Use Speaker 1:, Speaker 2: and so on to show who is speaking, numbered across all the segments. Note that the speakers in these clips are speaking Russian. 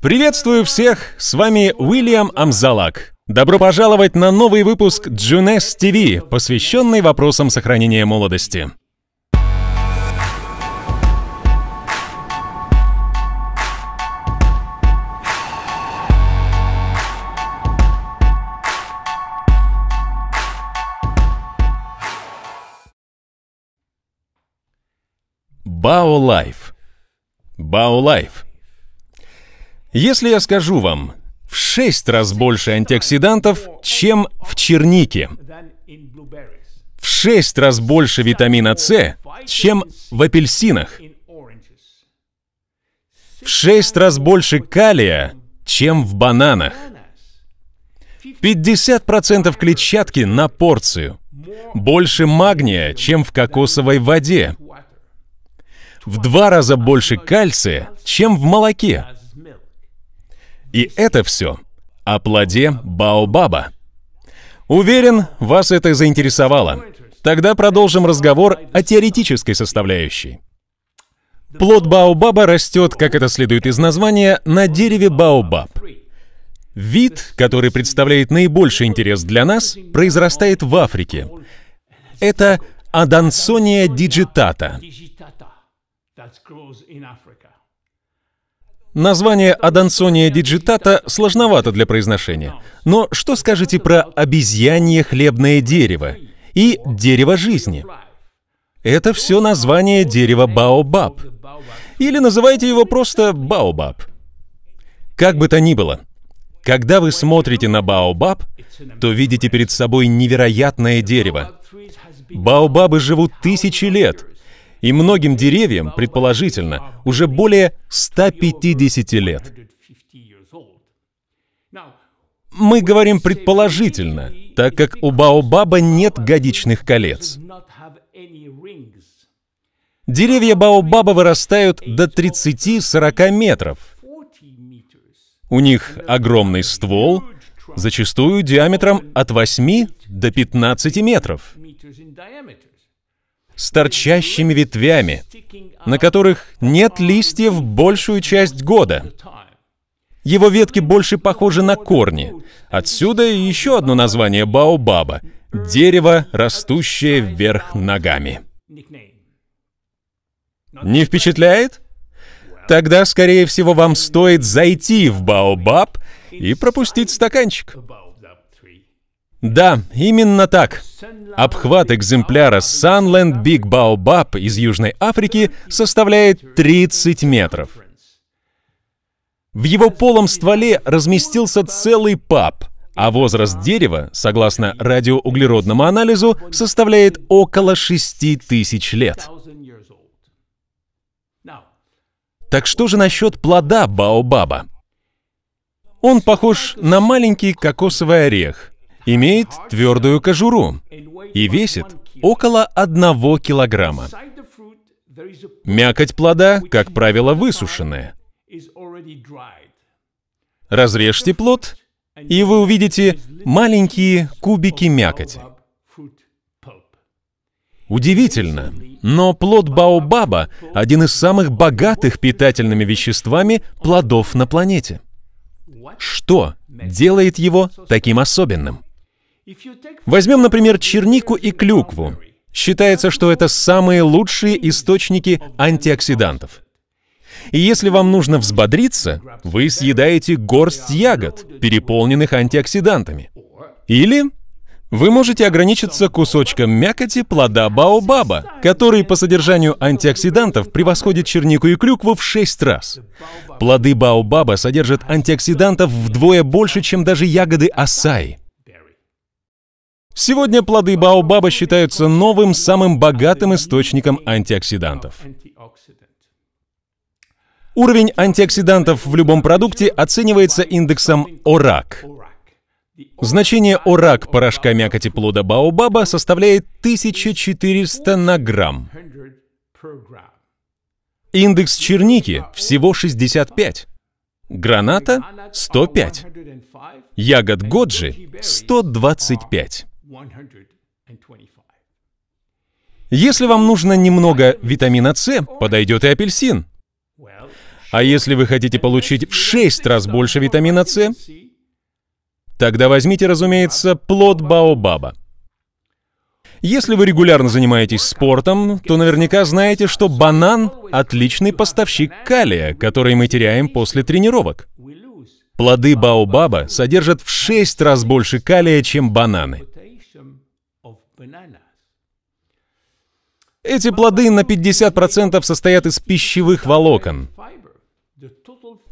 Speaker 1: Приветствую всех, с вами Уильям Амзалак. Добро пожаловать на новый выпуск Джунес ТВ, посвященный вопросам сохранения молодости. Бао Лайф. Бао Лайф – если я скажу вам, в шесть раз больше антиоксидантов, чем в чернике, в шесть раз больше витамина С, чем в апельсинах, в шесть раз больше калия, чем в бананах, 50% клетчатки на порцию, больше магния, чем в кокосовой воде, в два раза больше кальция, чем в молоке, и это все о плоде Баобаба. Уверен, вас это заинтересовало. Тогда продолжим разговор о теоретической составляющей. Плод Баобаба растет, как это следует из названия, на дереве Баобаб. Вид, который представляет наибольший интерес для нас, произрастает в Африке. Это Адансония диджитата. Название адансония диджитата сложновато для произношения. Но что скажете про обезьянье хлебное дерево и дерево жизни? Это все название дерева Баобаб. Или называйте его просто Баобаб. Как бы то ни было, когда вы смотрите на Баобаб, то видите перед собой невероятное дерево. Баобабы живут тысячи лет, и многим деревьям, предположительно, уже более 150 лет. Мы говорим предположительно, так как у Баобаба нет годичных колец. Деревья Баобаба вырастают до 30-40 метров. У них огромный ствол, зачастую диаметром от 8 до 15 метров с торчащими ветвями, на которых нет листьев большую часть года. Его ветки больше похожи на корни. Отсюда еще одно название Баобаба — дерево, растущее вверх ногами. Не впечатляет? Тогда, скорее всего, вам стоит зайти в Баобаб и пропустить стаканчик. Да, именно так. Обхват экземпляра Sunland Big Baobab из Южной Африки составляет 30 метров. В его полом стволе разместился целый паб, а возраст дерева, согласно радиоуглеродному анализу, составляет около тысяч лет. Так что же насчет плода Баобаба? Он похож на маленький кокосовый орех — имеет твердую кожуру и весит около одного килограмма. Мякоть плода, как правило, высушенная. Разрежьте плод, и вы увидите маленькие кубики мякоти. Удивительно, но плод баобаба – один из самых богатых питательными веществами плодов на планете. Что делает его таким особенным? Возьмем, например, чернику и клюкву. Считается, что это самые лучшие источники антиоксидантов. И если вам нужно взбодриться, вы съедаете горсть ягод, переполненных антиоксидантами. Или вы можете ограничиться кусочком мякоти плода баобаба, который по содержанию антиоксидантов превосходит чернику и клюкву в 6 раз. Плоды баобаба содержат антиоксидантов вдвое больше, чем даже ягоды асаи. Сегодня плоды баобаба считаются новым, самым богатым источником антиоксидантов. Уровень антиоксидантов в любом продукте оценивается индексом ОРАК. Значение ОРАК порошка мякоти плода баобаба составляет 1400 на грамм. Индекс черники всего 65. Граната — 105. Ягод Годжи — 125. Если вам нужно немного витамина С, подойдет и апельсин. А если вы хотите получить в 6 раз больше витамина С, тогда возьмите, разумеется, плод баобаба. Если вы регулярно занимаетесь спортом, то наверняка знаете, что банан – отличный поставщик калия, который мы теряем после тренировок. Плоды баобаба содержат в 6 раз больше калия, чем бананы. Эти плоды на 50% состоят из пищевых волокон.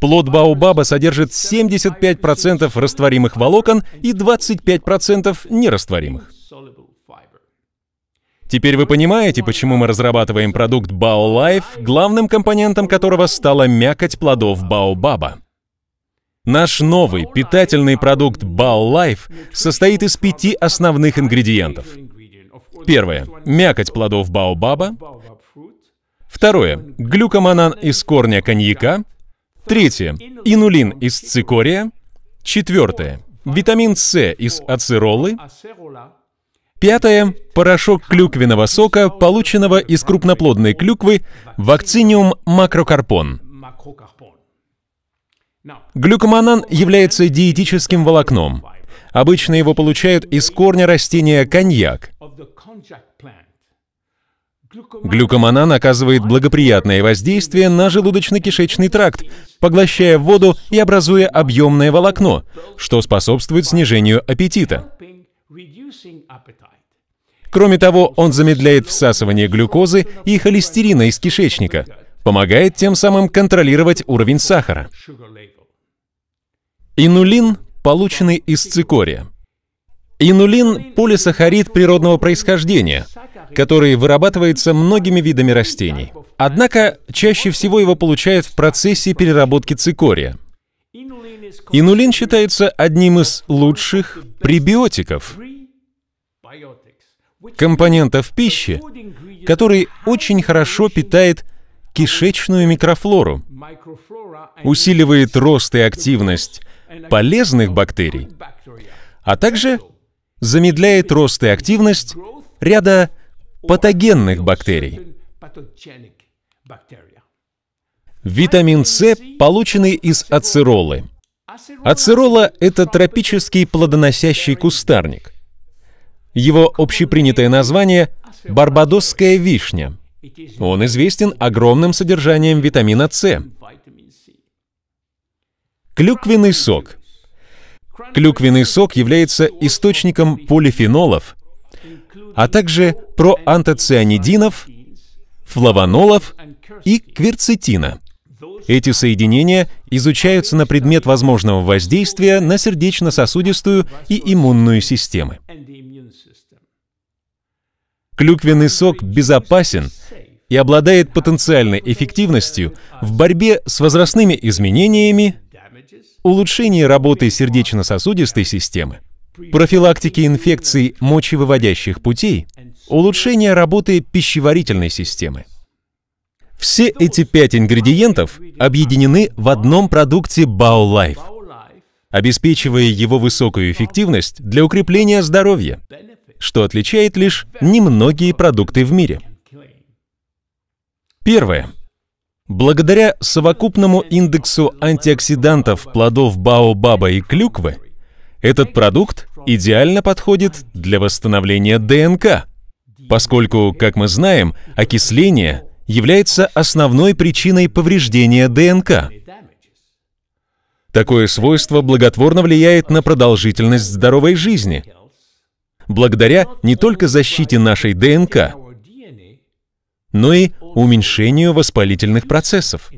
Speaker 1: Плод баобаба содержит 75% растворимых волокон и 25% нерастворимых. Теперь вы понимаете, почему мы разрабатываем продукт BaoLife, главным компонентом которого стала мякоть плодов баобаба. Наш новый питательный продукт BaoLife состоит из пяти основных ингредиентов — Первое. Мякоть плодов баобаба. Второе. Глюкоманан из корня коньяка. Третье. Инулин из цикория. Четвертое. Витамин С из ацеролы. Пятое. Порошок клюквенного сока, полученного из крупноплодной клюквы вакциниум макрокарпон. Глюкоманан является диетическим волокном. Обычно его получают из корня растения коньяк. Глюкоманан оказывает благоприятное воздействие на желудочно-кишечный тракт, поглощая воду и образуя объемное волокно, что способствует снижению аппетита. Кроме того, он замедляет всасывание глюкозы и холестерина из кишечника, помогает тем самым контролировать уровень сахара. Инулин, полученный из цикория, Инулин – полисахарид природного происхождения, который вырабатывается многими видами растений. Однако чаще всего его получают в процессе переработки цикория. Инулин считается одним из лучших пребиотиков, компонентов пищи, который очень хорошо питает кишечную микрофлору, усиливает рост и активность полезных бактерий, а также замедляет рост и активность ряда патогенных бактерий. Витамин С, полученный из ацеролы. Ацерола – это тропический плодоносящий кустарник. Его общепринятое название – барбадосская вишня. Он известен огромным содержанием витамина С. Клюквенный сок – Клюквенный сок является источником полифенолов, а также проантоцианидинов, флавонолов и кверцетина. Эти соединения изучаются на предмет возможного воздействия на сердечно-сосудистую и иммунную системы. Клюквенный сок безопасен и обладает потенциальной эффективностью в борьбе с возрастными изменениями, улучшении работы сердечно-сосудистой системы, профилактике инфекций мочевыводящих путей, улучшение работы пищеварительной системы. Все эти пять ингредиентов объединены в одном продукте BioLife, обеспечивая его высокую эффективность для укрепления здоровья, что отличает лишь немногие продукты в мире. Первое. Благодаря совокупному индексу антиоксидантов плодов баобаба и клюквы, этот продукт идеально подходит для восстановления ДНК, поскольку, как мы знаем, окисление является основной причиной повреждения ДНК. Такое свойство благотворно влияет на продолжительность здоровой жизни, благодаря не только защите нашей ДНК, но ну и уменьшению воспалительных процессов.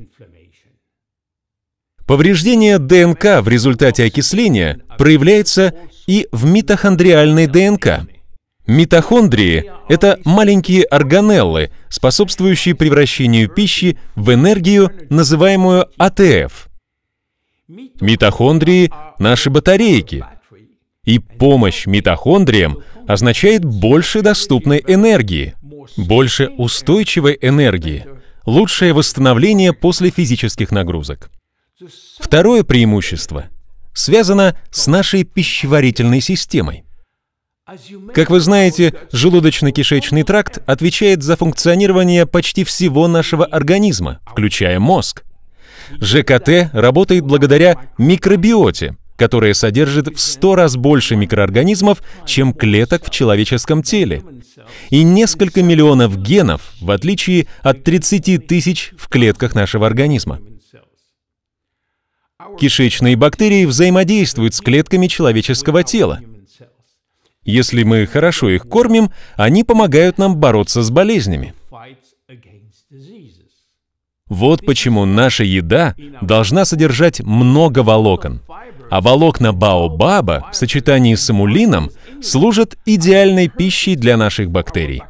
Speaker 1: Повреждение ДНК в результате окисления проявляется и в митохондриальной ДНК. Митохондрии — это маленькие органеллы, способствующие превращению пищи в энергию, называемую АТФ. Митохондрии — наши батарейки. И помощь митохондриям означает больше доступной энергии больше устойчивой энергии, лучшее восстановление после физических нагрузок. Второе преимущество связано с нашей пищеварительной системой. Как вы знаете, желудочно-кишечный тракт отвечает за функционирование почти всего нашего организма, включая мозг. ЖКТ работает благодаря микробиоте, которое содержит в 100 раз больше микроорганизмов, чем клеток в человеческом теле, и несколько миллионов генов, в отличие от 30 тысяч в клетках нашего организма. Кишечные бактерии взаимодействуют с клетками человеческого тела. Если мы хорошо их кормим, они помогают нам бороться с болезнями. Вот почему наша еда должна содержать много волокон а волокна баобаба в сочетании с амулином служат идеальной пищей для наших бактерий.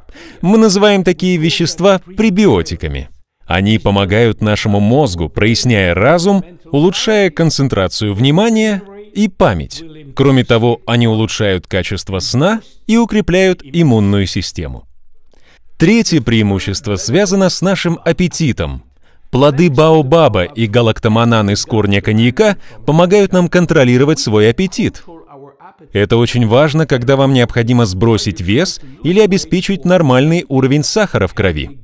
Speaker 1: Мы называем такие вещества пребиотиками. Они помогают нашему мозгу, проясняя разум, улучшая концентрацию внимания и память. Кроме того, они улучшают качество сна и укрепляют иммунную систему. Третье преимущество связано с нашим аппетитом, Плоды баобаба и галактоманан из корня коньяка помогают нам контролировать свой аппетит. Это очень важно, когда вам необходимо сбросить вес или обеспечить нормальный уровень сахара в крови.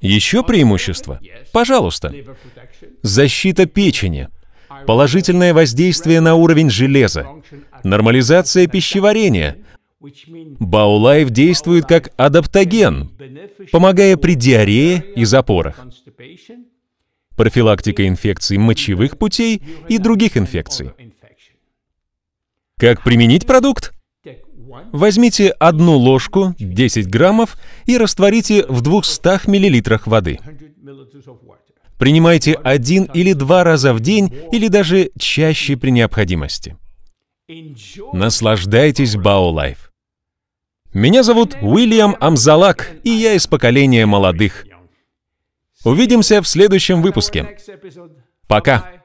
Speaker 1: Еще преимущество? Пожалуйста. Защита печени. Положительное воздействие на уровень железа. Нормализация пищеварения. Баулайф действует как адаптоген, помогая при диарее и запорах, профилактика инфекций мочевых путей и других инфекций. Как применить продукт? Возьмите одну ложку, 10 граммов, и растворите в 200 миллилитрах воды. Принимайте один или два раза в день или даже чаще при необходимости. Наслаждайтесь Баулайф. Меня зовут Уильям Амзалак, и я из поколения молодых. Увидимся в следующем выпуске. Пока.